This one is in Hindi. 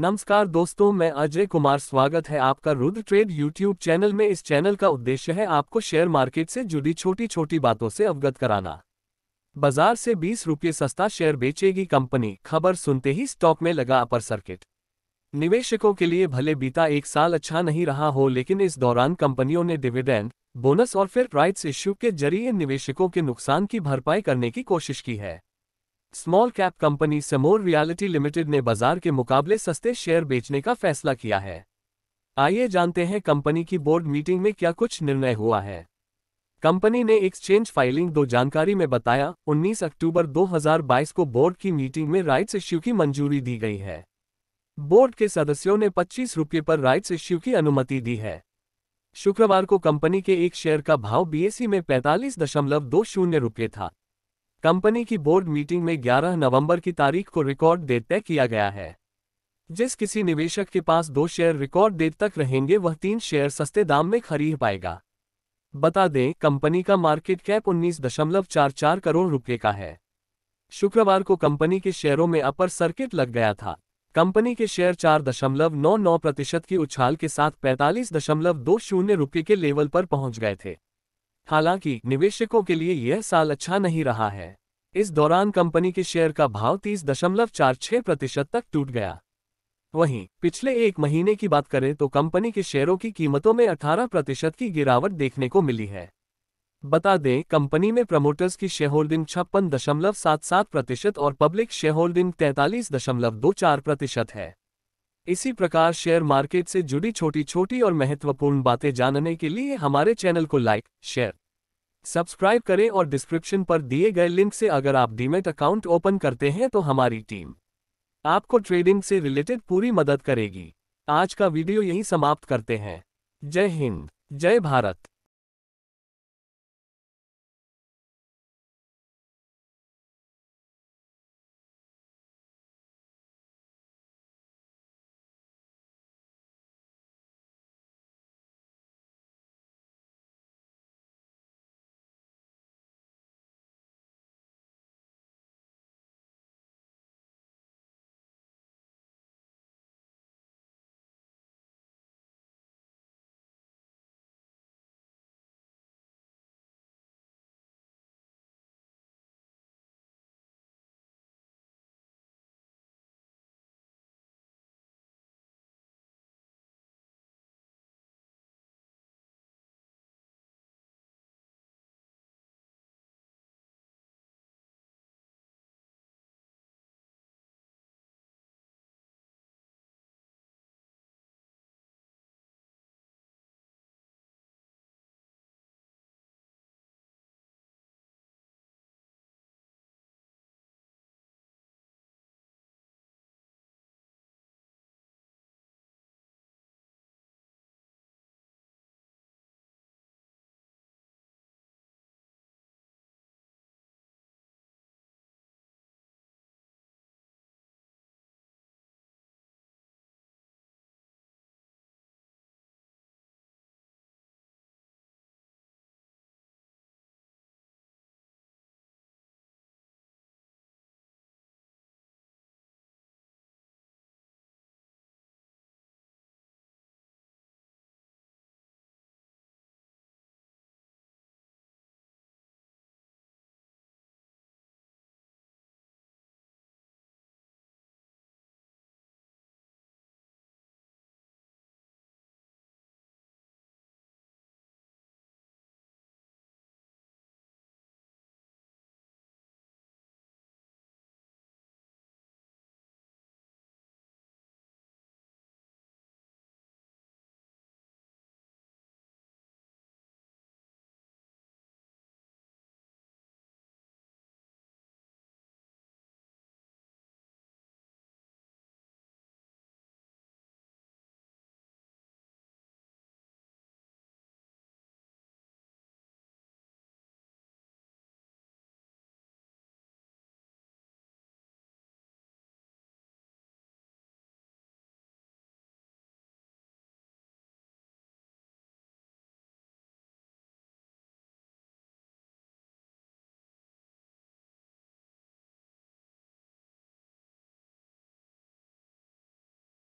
नमस्कार दोस्तों मैं अजय कुमार स्वागत है आपका रुद्र ट्रेड यूट्यूब चैनल में इस चैनल का उद्देश्य है आपको शेयर मार्केट से जुड़ी छोटी छोटी बातों से अवगत कराना बाजार से बीस रुपये सस्ता शेयर बेचेगी कंपनी खबर सुनते ही स्टॉक में लगा अपर सर्किट निवेशकों के लिए भले बीता एक साल अच्छा नहीं रहा हो लेकिन इस दौरान कंपनियों ने डिविडेंड बोनस और फिर राइट्स इश्यू के जरिए निवेशकों के नुकसान की भरपाई करने की कोशिश की है small cap company Samor reality limited ने बाजार के मुकाबले सस्ते शेयर बेचने का फैसला किया है आइए जानते हैं कंपनी की बोर्ड मीटिंग में क्या कुछ निर्णय हुआ है कंपनी ने एक्सचेंज फाइलिंग दो जानकारी में बताया 19 अक्टूबर 2022 को बोर्ड की मीटिंग में राइट्स इश्यू की मंजूरी दी गई है बोर्ड के सदस्यों ने पच्चीस रुपये पर राइट्स इश्यू की अनुमति दी है शुक्रवार को कंपनी के एक शेयर का भाव बीएसई में पैंतालीस दशमलव दो शून्य रुपये था कंपनी की बोर्ड मीटिंग में 11 नवंबर की तारीख को रिकॉर्ड डेट तय किया गया है जिस किसी निवेशक के पास दो शेयर रिकॉर्ड डेट तक रहेंगे वह तीन शेयर सस्ते दाम में खरीद पाएगा बता दें कंपनी का मार्केट कैप चार करोड़ रुपये का है शुक्रवार को कंपनी के शेयरों में अपर सर्किट लग गया था कंपनी के शेयर 4.99 प्रतिशत की उछाल के साथ पैंतालीस दशमलव दो शून्य रुपये के लेवल पर पहुंच गए थे हालांकि निवेशकों के लिए यह साल अच्छा नहीं रहा है इस दौरान कंपनी के शेयर का भाव तीस दशमलव चार छह प्रतिशत तक टूट गया वहीं पिछले एक महीने की बात करें तो कंपनी के शेयरों की कीमतों में अठारह प्रतिशत की गिरावट देखने को मिली है बता दें कंपनी में प्रमोटर्स की शेयर होल्डिंग छप्पन दशमलव सात सात प्रतिशत और पब्लिक शेयर होल्डिंग तैंतालीस दशमलव दो चार प्रतिशत है इसी प्रकार शेयर मार्केट से जुड़ी छोटी छोटी और महत्वपूर्ण बातें जानने के लिए हमारे चैनल को लाइक शेयर सब्सक्राइब करें और डिस्क्रिप्शन पर दिए गए लिंक से अगर आप डीमेट अकाउंट ओपन करते हैं तो हमारी टीम आपको ट्रेडिंग से रिलेटेड पूरी मदद करेगी आज का वीडियो यही समाप्त करते हैं जय हिंद जय भारत